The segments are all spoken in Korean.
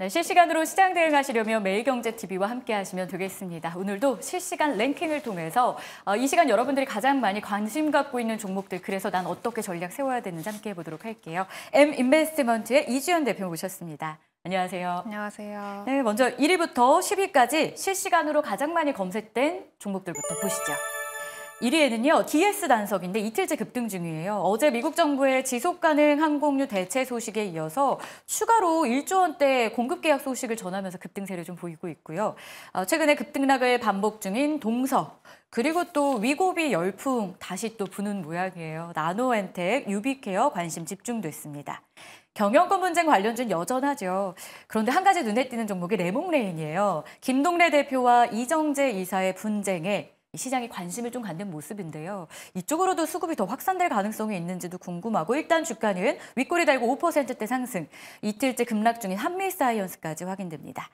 네, 실시간으로 시장 대응하시려면 매일경제TV와 함께 하시면 되겠습니다. 오늘도 실시간 랭킹을 통해서 어, 이 시간 여러분들이 가장 많이 관심 갖고 있는 종목들 그래서 난 어떻게 전략 세워야 되는지 함께 해보도록 할게요. M인베스트먼트의 이주연 대표 모셨습니다. 안녕하세요. 안녕하세요. 네, 먼저 1위부터 10위까지 실시간으로 가장 많이 검색된 종목들부터 보시죠. 1위에는요, DS 단석인데 이틀째 급등 중이에요. 어제 미국 정부의 지속 가능 항공유 대체 소식에 이어서 추가로 1조 원대 공급 계약 소식을 전하면서 급등세를 좀 보이고 있고요. 어, 최근에 급등락을 반복 중인 동서, 그리고 또 위고비 열풍 다시 또 부는 모양이에요. 나노엔텍, 유비케어 관심 집중됐습니다. 경영권 분쟁 관련주는 여전하죠. 그런데 한 가지 눈에 띄는 종목이 레몽레인이에요. 김동래 대표와 이정재 이사의 분쟁에 시장이 관심을 좀 갖는 모습인데요. 이쪽으로도 수급이 더 확산될 가능성이 있는지도 궁금하고 일단 주가는 윗골이 달고 5%대 상승, 이틀째 급락 중인 한미사이언스까지 확인됩니다.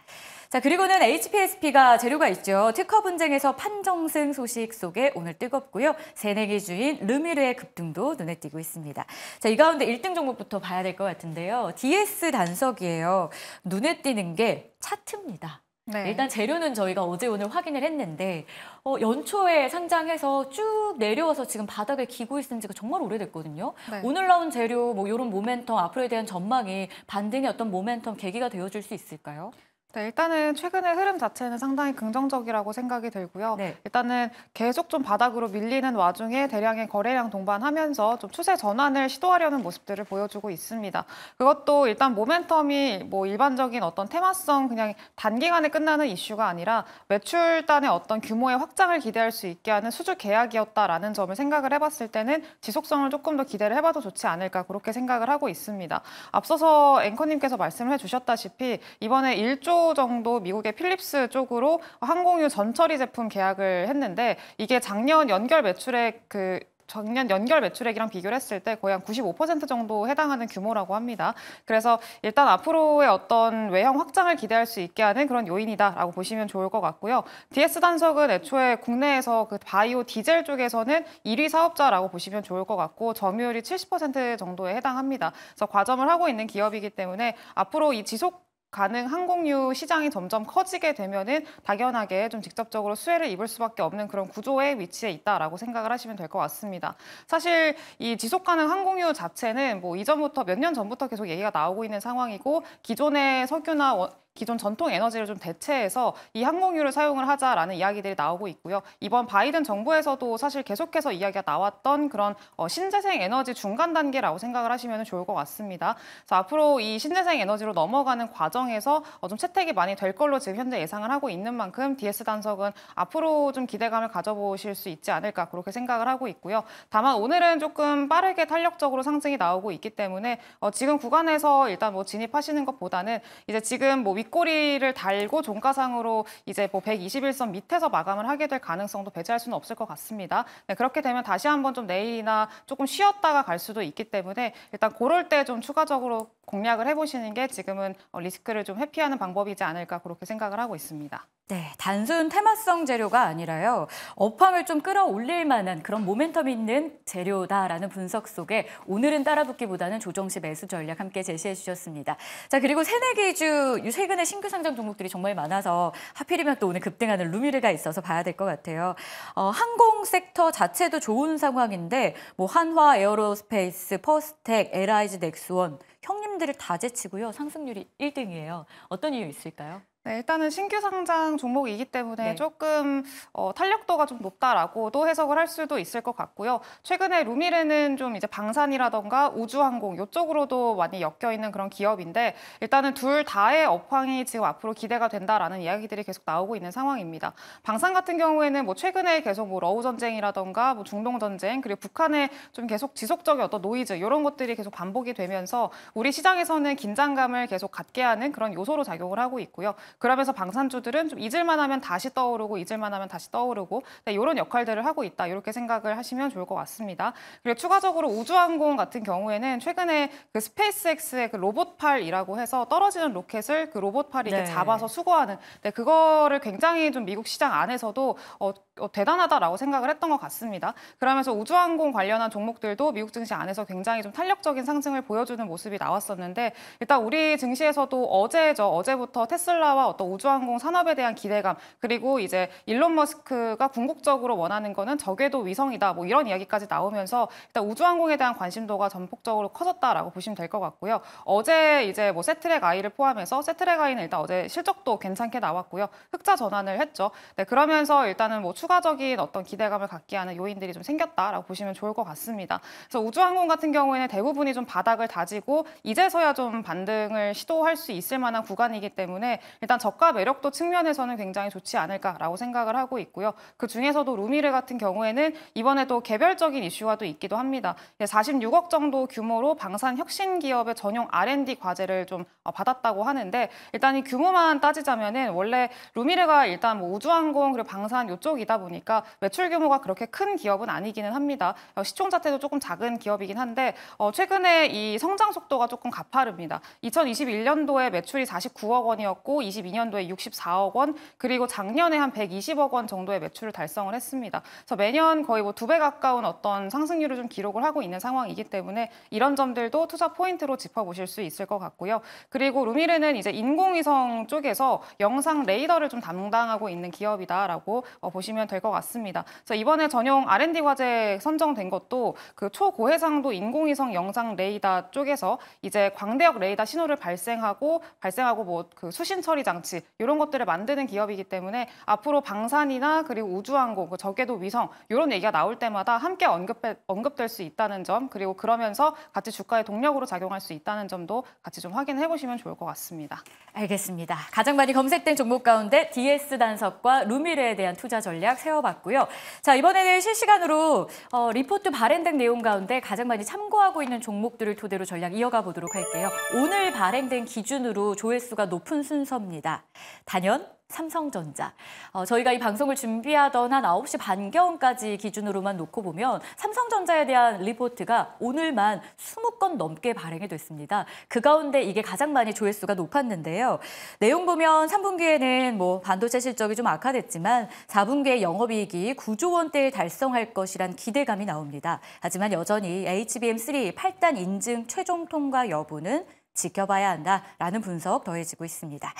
자 그리고는 HPSP가 재료가 있죠. 특허 분쟁에서 판정승 소식 속에 오늘 뜨겁고요. 세내기 주인 르미르의 급등도 눈에 띄고 있습니다. 자 이 가운데 1등 종목부터 봐야 될 것 같은데요. DS 단석이에요. 눈에 띄는 게 차트입니다. 네. 일단 재료는 저희가 어제 오늘 확인을 했는데 어, 연초에 상장해서 쭉 내려와서 지금 바닥에 기고 있은 지가 정말 오래됐거든요. 네. 오늘 나온 재료 뭐 이런 모멘텀 앞으로에 대한 전망이 반등의 어떤 모멘텀 계기가 되어줄 수 있을까요? 네, 일단은 최근의 흐름 자체는 상당히 긍정적이라고 생각이 들고요. 네. 일단은 계속 좀 바닥으로 밀리는 와중에 대량의 거래량 동반하면서 좀 추세 전환을 시도하려는 모습들을 보여주고 있습니다. 그것도 일단 모멘텀이 뭐 일반적인 어떤 테마성 그냥 단기간에 끝나는 이슈가 아니라 매출단의 어떤 규모의 확장을 기대할 수 있게 하는 수주 계약이었다라는 점을 생각을 해봤을 때는 지속성을 조금 더 기대를 해봐도 좋지 않을까 그렇게 생각을 하고 있습니다. 앞서서 앵커님께서 말씀을 해주셨다시피 이번에 1조 정도 미국의 필립스 쪽으로 항공유 전처리 제품 계약을 했는데 이게 작년 연결 매출액 그 작년 연결 매출액이랑 비교를 했을 때 거의 한 95% 정도 해당하는 규모라고 합니다. 그래서 일단 앞으로의 어떤 외형 확장을 기대할 수 있게 하는 그런 요인이다라고 보시면 좋을 것 같고요. DS 단석은 애초에 국내에서 그 바이오 디젤 쪽에서는 1위 사업자라고 보시면 좋을 것 같고 점유율이 70% 정도에 해당합니다. 그래서 과점을 하고 있는 기업이기 때문에 앞으로 이 지속 가능 항공유 시장이 점점 커지게 되면은 당연하게 좀 직접적으로 수혜를 입을 수밖에 없는 그런 구조의 위치에 있다라고 생각을 하시면 될 것 같습니다. 사실 이 지속 가능 항공유 자체는 뭐 이전부터 몇 년 전부터 계속 얘기가 나오고 있는 상황이고 기존의 석유나 기존 전통 에너지를 좀 대체해서 이 항공유를 사용을 하자라는 이야기들이 나오고 있고요. 이번 바이든 정부에서도 사실 계속해서 이야기가 나왔던 그런 어, 신재생 에너지 중간 단계라고 생각을 하시면 좋을 것 같습니다. 자, 앞으로 이 신재생 에너지로 넘어가는 과정에서 어, 좀 채택이 많이 될 걸로 지금 현재 예상을 하고 있는 만큼 DS 단석은 앞으로 좀 기대감을 가져보실 수 있지 않을까 그렇게 생각을 하고 있고요. 다만 오늘은 조금 빠르게 탄력적으로 상승이 나오고 있기 때문에 어, 지금 구간에서 일단 뭐 진입하시는 것보다는 이제 지금 뭐 윗꼬리를 달고 종가상으로 이제 뭐 121선 밑에서 마감을 하게 될 가능성도 배제할 수는 없을 것 같습니다. 네, 그렇게 되면 다시 한번 좀 내일이나 조금 쉬었다가 갈 수도 있기 때문에 일단 그럴 때 좀 추가적으로 공략을 해보시는 게 지금은 어, 리스크를 좀 회피하는 방법이지 않을까 그렇게 생각을 하고 있습니다. 네, 단순 테마성 재료가 아니라요. 업황을 좀 끌어올릴 만한 그런 모멘텀 있는 재료다라는 분석 속에 오늘은 따라붙기보다는 조정시 매수 전략 함께 제시해 주셨습니다. 자, 그리고 새내기주 최근에 신규 상장 종목들이 정말 많아서 하필이면 또 오늘 급등하는 루미르가 있어서 봐야 될 것 같아요. 어, 항공 섹터 자체도 좋은 상황인데 뭐 한화, 에어로스페이스, 퍼스텍, l 이즈 넥스원 형님들을 다 제치고요. 상승률이 1등이에요. 어떤 이유 있을까요? 네, 일단은 신규 상장 종목이기 때문에 네. 조금 어, 탄력도가 좀 높다라고도 해석을 할 수도 있을 것 같고요. 최근에 루미레는 좀 이제 방산이라던가 우주항공 이쪽으로도 많이 엮여 있는 그런 기업인데 일단은 둘 다의 업황이 지금 앞으로 기대가 된다라는 이야기들이 계속 나오고 있는 상황입니다. 방산 같은 경우에는 뭐 최근에 계속 뭐 러우 전쟁이라던가 뭐 중동 전쟁 그리고 북한의 좀 계속 지속적인 어떤 노이즈 이런 것들이 계속 반복이 되면서 우리 시장에서는 긴장감을 계속 갖게 하는 그런 요소로 작용을 하고 있고요. 그러면서 방산주들은 좀 잊을만 하면 다시 떠오르고 잊을만 하면 다시 떠오르고 네, 이런 역할들을 하고 있다. 이렇게 생각을 하시면 좋을 것 같습니다. 그리고 추가적으로 우주항공 같은 경우에는 최근에 그 스페이스X의 그 로봇팔이라고 해서 떨어지는 로켓을 그 로봇팔이 네. 잡아서 수거하는 네, 그거를 굉장히 좀 미국 시장 안에서도 어, 어, 대단하다라고 생각을 했던 것 같습니다. 그러면서 우주항공 관련한 종목들도 미국 증시 안에서 굉장히 좀 탄력적인 상승을 보여주는 모습이 나왔었는데 일단 우리 증시에서도 어제죠 어제부터 테슬라와 어떤 우주항공 산업에 대한 기대감 그리고 이제 일론 머스크가 궁극적으로 원하는 거는 저궤도 위성이다 뭐 이런 이야기까지 나오면서 일단 우주항공에 대한 관심도가 전폭적으로 커졌다라고 보시면 될 것 같고요. 어제 이제 뭐 세트랙 아이를 포함해서 세트랙 아이는 일단 어제 실적도 괜찮게 나왔고요. 흑자 전환을 했죠. 네, 그러면서 일단은 뭐 추가적인 어떤 기대감을 갖게 하는 요인들이 좀 생겼다라고 보시면 좋을 것 같습니다. 그래서 우주항공 같은 경우에는 대부분이 좀 바닥을 다지고 이제서야 좀 반등을 시도할 수 있을 만한 구간이기 때문에 일단 일단 저가 매력도 측면에서는 굉장히 좋지 않을까라고 생각을 하고 있고요. 그 중에서도 루미르 같은 경우에는 이번에도 개별적인 이슈화도 있기도 합니다. 46억 예, 정도 규모로 방산 혁신 기업의 전용 R&D 과제를 좀 어, 받았다고 하는데 일단 이 규모만 따지자면은 원래 루미르가 일단 뭐 우주항공 그리고 방산 요쪽이다 보니까 매출 규모가 그렇게 큰 기업은 아니기는 합니다. 어, 시총 자체도 조금 작은 기업이긴 한데 어, 최근에 이 성장 속도가 조금 가파릅니다. 2021년도에 매출이 49억 원이었고 2022년도에 64억 원, 그리고 작년에 한 120억 원 정도의 매출을 달성을 했습니다. 그래서 매년 거의 뭐 두 배 가까운 어떤 상승률을 좀 기록을 하고 있는 상황이기 때문에 이런 점들도 투자 포인트로 짚어보실 수 있을 것 같고요. 그리고 루미르는 이제 인공위성 쪽에서 영상 레이더를 좀 담당하고 있는 기업이다라고 어, 보시면 될 것 같습니다. 그래서 이번에 전용 R&D 과제 선정된 것도 그 초고해상도 인공위성 영상 레이더 쪽에서 이제 광대역 레이더 신호를 발생하고 발생하고 뭐 그 수신 처리 장 장치 이런 것들을 만드는 기업이기 때문에 앞으로 방산이나 그리고 우주항공, 적 뭐 저궤도 위성 이런 얘기가 나올 때마다 함께 언급 언급될 수 있다는 점 그리고 그러면서 같이 주가의 동력으로 작용할 수 있다는 점도 같이 좀 확인해 보시면 좋을 것 같습니다. 알겠습니다. 가장 많이 검색된 종목 가운데 DS 단석과 루미르에 대한 투자 전략 세워봤고요. 자 이번에는 실시간으로 어, 리포트 발행 된 내용 가운데 가장 많이 참고하고 있는 종목들을 토대로 전략 이어가 보도록 할게요. 오늘 발행된 기준으로 조회수가 높은 순서입니다. 합니다. 단연 삼성전자. 어, 저희가 이 방송을 준비하던 한 9시 반경까지 기준으로만 놓고 보면 삼성전자에 대한 리포트가 오늘만 20건 넘게 발행이 됐습니다. 그 가운데 이게 가장 많이 조회수가 높았는데요. 내용 보면 3분기에는 뭐 반도체 실적이 좀 악화됐지만 4분기에 영업이익이 9조 원대에 달성할 것이란 기대감이 나옵니다. 하지만 여전히 HBM3 8단 인증 최종 통과 여부는 지켜봐야 한다라는 분석 더해지고 있습니다.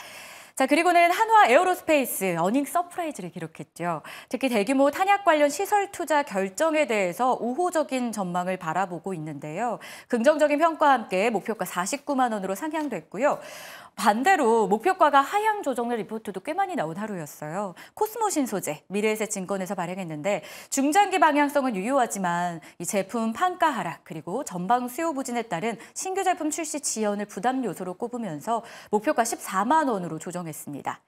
자, 그리고는 한화 에어로스페이스 어닝 서프라이즈를 기록했죠. 특히 대규모 탄약 관련 시설 투자 결정에 대해서 우호적인 전망을 바라보고 있는데요. 긍정적인 평가와 함께 목표가 49만 원으로 상향됐고요. 반대로 목표가가 하향 조정된 리포트도 꽤 많이 나온 하루였어요. 코스모신 소재, 미래에셋 증권에서 발행했는데 중장기 방향성은 유효하지만 이 제품 판가 하락 그리고 전방 수요 부진에 따른 신규 제품 출시 지연을 부담 요소로 꼽으면서 목표가 14만 원으로 조정했습니다.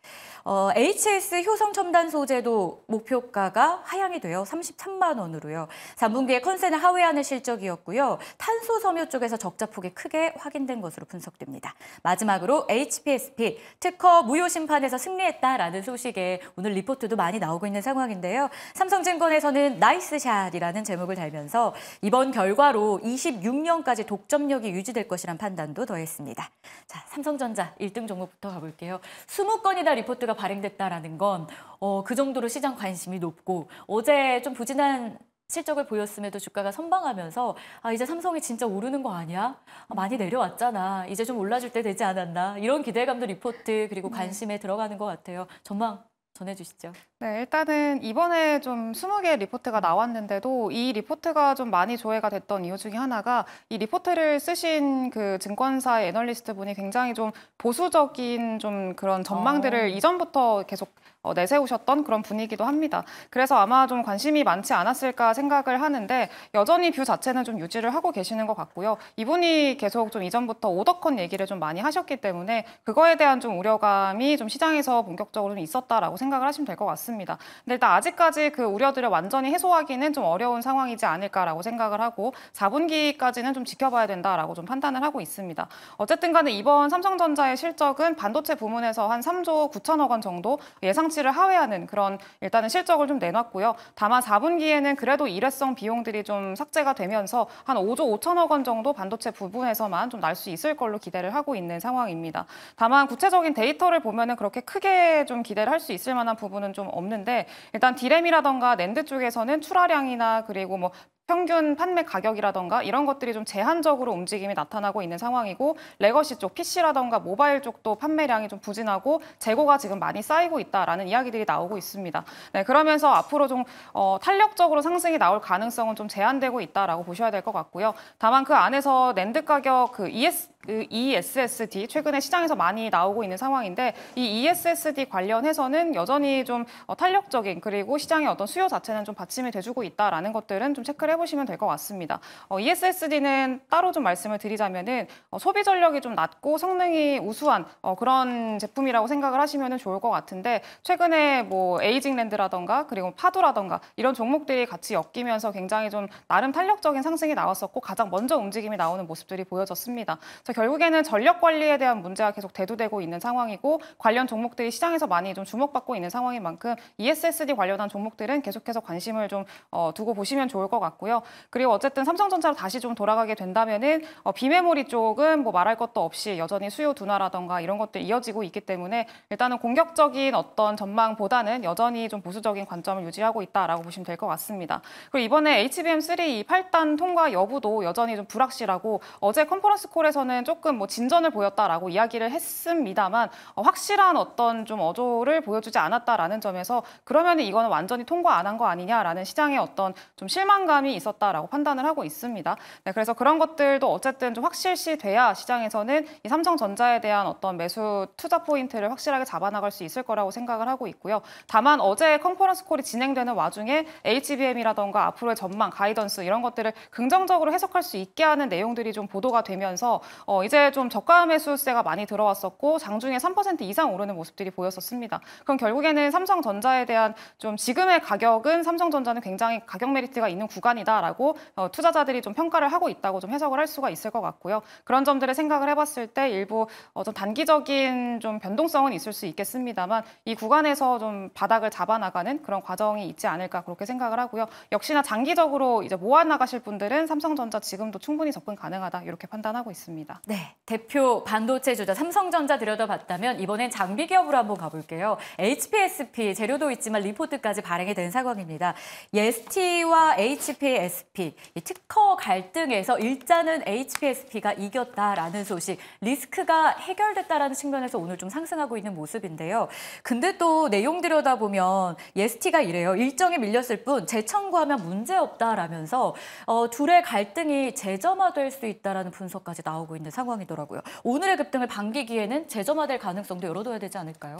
어, HS 효성 첨단 소재도 목표가가 하향이 되어 33만 원으로요. 3분기에 컨센을 하회하는 실적이었고요. 탄소 섬유 쪽에서 적자폭이 크게 확인된 것으로 분석됩니다. 마지막으로 HPSP 특허 무효 심판에서 승리했다라는 소식에 오늘 리포트도 많이 나오고 있는 상황인데요. 삼성증권에서는 나이스샷이라는 제목을 달면서 이번 결과로 26년까지 독점력이 유지될 것이란 판단도 더했습니다. 자, 삼성전자 1등 종목부터 가볼게요. 20건이나 리포트가 발행됐다라는 건그 어, 그 정도로 시장 관심이 높고 어제 좀 부진한 실적을 보였음에도 주가가 선방하면서 아 이제 삼성이 진짜 오르는 거 아니야? 아, 많이 내려왔잖아. 이제 좀 올라줄 때 되지 않았나? 이런 기대감도 리포트 그리고 네. 관심에 네. 들어가는 것 같아요. 전망 전해주시죠. 네, 일단은 이번에 좀 20개 리포트가 나왔는데도 이 리포트가 좀 많이 조회가 됐던 이유 중에 하나가 이 리포트를 쓰신 그 증권사 의 애널리스트 분이 굉장히 좀 보수적인 좀 그런 전망들을 어. 이전부터 계속 어, 내세우셨던 그런 분위기도 합니다. 그래서 아마 좀 관심이 많지 않았을까 생각을 하는데 여전히 뷰 자체는 좀 유지를 하고 계시는 것 같고요. 이분이 계속 좀 이전부터 오더컨 얘기를 좀 많이 하셨기 때문에 그거에 대한 좀 우려감이 좀 시장에서 본격적으로 좀 있었다라고 생각을 하시면 될 것 같습니다. 근데 일단 아직까지 그 우려들을 완전히 해소하기는 좀 어려운 상황이지 않을까라고 생각을 하고 4분기까지는 좀 지켜봐야 된다라고 좀 판단을 하고 있습니다. 어쨌든 간에 이번 삼성전자의 실적은 반도체 부문에서 한 3조 9천억 원 정도 예상치 수치를 하회하는 그런 일단은 실적을 좀 내놨고요. 다만 4분기에는 그래도 일회성 비용들이 좀 삭제가 되면서 한 5조 5천억 원 정도 반도체 부분에서만 좀 날 수 있을 걸로 기대를 하고 있는 상황입니다. 다만 구체적인 데이터를 보면은 그렇게 크게 좀 기대를 할 수 있을 만한 부분은 좀 없는데 일단 디램이라던가 낸드 쪽에서는 출하량이나 그리고 뭐 평균 판매 가격이라던가 이런 것들이 좀 제한적으로 움직임이 나타나고 있는 상황이고 레거시 쪽 PC라던가 모바일 쪽도 판매량이 좀 부진하고 재고가 지금 많이 쌓이고 있다라는 이야기들이 나오고 있습니다. 네, 그러면서 앞으로 좀 어, 탄력적으로 상승이 나올 가능성은 좀 제한되고 있다라고 보셔야 될 것 같고요. 다만 그 안에서 랜드 가격 그 ES 그 ESSD 최근에 시장에서 많이 나오고 있는 상황인데 이 ESSD 관련해서는 여전히 좀 어, 탄력적인 그리고 시장의 어떤 수요 자체는 좀 받침이 돼주고 있다라는 것들은 좀 체크를 해보시면 될 것 같습니다. 어, ESSD는 따로 좀 말씀을 드리자면은 어, 소비 전력이 좀 낮고 성능이 우수한 그런 제품이라고 생각을 하시면 좋을 것 같은데 최근에 뭐 에이징랜드라던가 그리고 파도라던가 이런 종목들이 같이 엮이면서 굉장히 좀 나름 탄력적인 상승이 나왔었고 가장 먼저 움직임이 나오는 모습들이 보여졌습니다. 결국에는 전력 관리에 대한 문제가 계속 대두되고 있는 상황이고 관련 종목들이 시장에서 많이 좀 주목받고 있는 상황인 만큼 ESSD 관련한 종목들은 계속해서 관심을 좀 어, 두고 보시면 좋을 것 같고요. 그리고 어쨌든 삼성전자로 다시 좀 돌아가게 된다면은 어, 비메모리 쪽은 뭐 말할 것도 없이 여전히 수요 둔화라던가 이런 것들 이어지고 있기 때문에 일단은 공격적인 어떤 전망보다는 여전히 좀 보수적인 관점을 유지하고 있다라고 보시면 될 것 같습니다. 그리고 이번에 HBM3 8단 통과 여부도 여전히 좀 불확실하고 어제 컨퍼런스 콜에서는 조금 뭐 진전을 보였다라고 이야기를 했습니다만 어, 확실한 어떤 좀 어조를 보여주지 않았다라는 점에서 그러면 이거는 완전히 통과 안 한 거 아니냐라는 시장의 어떤 좀 실망감이 있었다라고 판단을 하고 있습니다. 네, 그래서 그런 것들도 어쨌든 좀 확실시 돼야 시장에서는 이 삼성전자에 대한 어떤 매수 투자 포인트를 확실하게 잡아나갈 수 있을 거라고 생각을 하고 있고요. 다만 어제 컨퍼런스 콜이 진행되는 와중에 HBM이라던가 앞으로의 전망, 가이던스 이런 것들을 긍정적으로 해석할 수 있게 하는 내용들이 좀 보도가 되면서 어, 어, 이제 좀 저가 매수세가 많이 들어왔었고 장중에 3% 이상 오르는 모습들이 보였었습니다. 그럼 결국에는 삼성전자에 대한 좀 지금의 가격은 삼성전자는 굉장히 가격 메리트가 있는 구간이다라고 어, 투자자들이 좀 평가를 하고 있다고 좀 해석을 할 수가 있을 것 같고요. 그런 점들을 생각을 해봤을 때 일부 어, 좀 단기적인 좀 변동성은 있을 수 있겠습니다만 이 구간에서 좀 바닥을 잡아나가는 그런 과정이 있지 않을까 그렇게 생각을 하고요. 역시나 장기적으로 이제 모아 나가실 분들은 삼성전자 지금도 충분히 접근 가능하다 이렇게 판단하고 있습니다. 네, 대표 반도체 주자 삼성전자 들여다봤다면 이번엔 장비 기업으로 한번 가볼게요. HPSP 재료도 있지만 리포트까지 발행이 된 상황입니다. 예스티와 HPSP 특허 갈등에서 일자는 HPSP가 이겼다라는 소식, 리스크가 해결됐다라는 측면에서 오늘 좀 상승하고 있는 모습인데요. 근데 또 내용 들여다보면 예스티가 이래요. 일정이 밀렸을 뿐 재청구하면 문제 없다라면서 어, 둘의 갈등이 재점화될 수 있다라는 분석까지 나오고 있는. 상황이더라고요. 오늘의 급등을 반기기에는 재점화될 가능성도 열어둬야 되지 않을까요?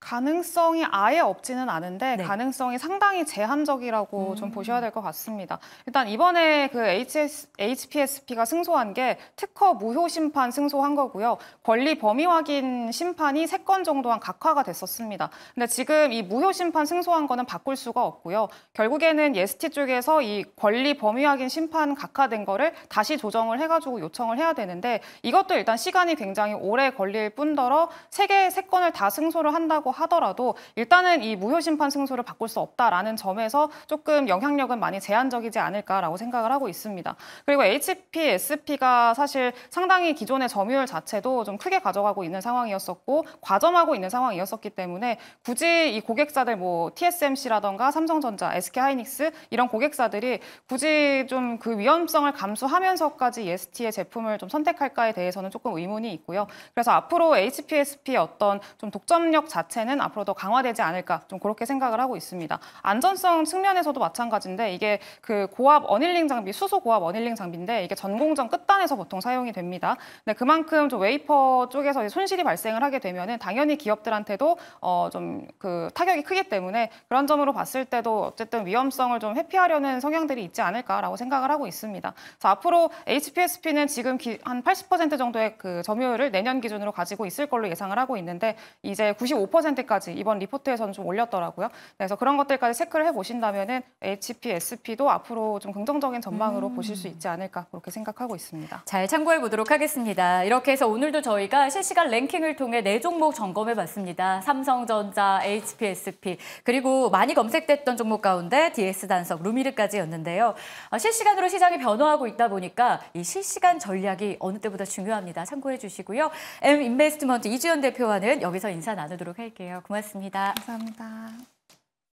가능성이 아예 없지는 않은데 네. 가능성이 상당히 제한적이라고 음. 좀 보셔야 될 것 같습니다. 일단 이번에 그 HS, HPSP가 승소한 게 특허 무효 심판 승소한 거고요. 권리 범위 확인 심판이 세 건 정도 한각화가 됐었습니다. 근데 지금 이 무효 심판 승소한 거는 바꿀 수가 없고요. 결국에는 예스티 쪽에서 이 권리 범위 확인 심판 각화된 거를 다시 조정을 해가지고 요청을 해야 되는데 이것도 일단 시간이 굉장히 오래 걸릴 뿐더러 세 개, 의세 건을 다 승소를 한다고 한다고 하더라도 일단은 이 무효 심판 승소를 바꿀 수 없다라는 점에서 조금 영향력은 많이 제한적이지 않을까라고 생각을 하고 있습니다. 그리고 HP, SP가 사실 상당히 기존의 점유율 자체도 좀 크게 가져가고 있는 상황이었었고 과점하고 있는 상황이었었기 때문에 굳이 이 고객사들 뭐 TSMC라던가 삼성전자, SK하이닉스 이런 고객사들이 굳이 좀 그 위험성을 감수하면서까지 EST의 제품을 좀 선택할까에 대해서는 조금 의문이 있고요. 그래서 앞으로 HP, s p 어떤 좀 독점력 자체 자체는 앞으로 더 강화되지 않을까 좀 그렇게 생각을 하고 있습니다. 안전성 측면에서도 마찬가지인데 이게 그 고압 어닐링 장비, 수소 고압 어닐링 장비인데 이게 전공정 끝단에서 보통 사용이 됩니다. 근 그만큼 좀 웨이퍼 쪽에서 손실이 발생을 하게 되면은 당연히 기업들한테도 어좀그 타격이 크기 때문에 그런 점으로 봤을 때도 어쨌든 위험성을 좀 회피하려는 성향들이 있지 않을까라고 생각을 하고 있습니다. 그래서 앞으로 HPSP는 지금 한 80% 정도의 그 점유율을 내년 기준으로 가지고 있을 걸로 예상을 하고 있는데 이제 95% 10%까지 이번 리포트에서는 좀 올렸더라고요. 그래서 그런 것들까지 체크를 해보신다면 HP, SP도 앞으로 좀 긍정적인 전망으로 음. 보실 수 음. 있지 않을까 그렇게 생각하고 있습니다. 잘 참고해 보도록 하겠습니다. 이렇게 해서 오늘도 저희가 실시간 랭킹을 통해 네 종목 점검해 봤습니다. 삼성전자, HP, SP 그리고 많이 검색됐던 종목 가운데 DS 단석, 루미르까지였는데요. 어, 실시간으로 시장이 변화하고 있다 보니까 이 실시간 전략이 어느 때보다 중요합니다. 참고해 주시고요. M 인베스트먼트 이주연 대표와는 여기서 인사 나누도록 할게요. 부탁드릴게요. 고맙습니다. 감사합니다.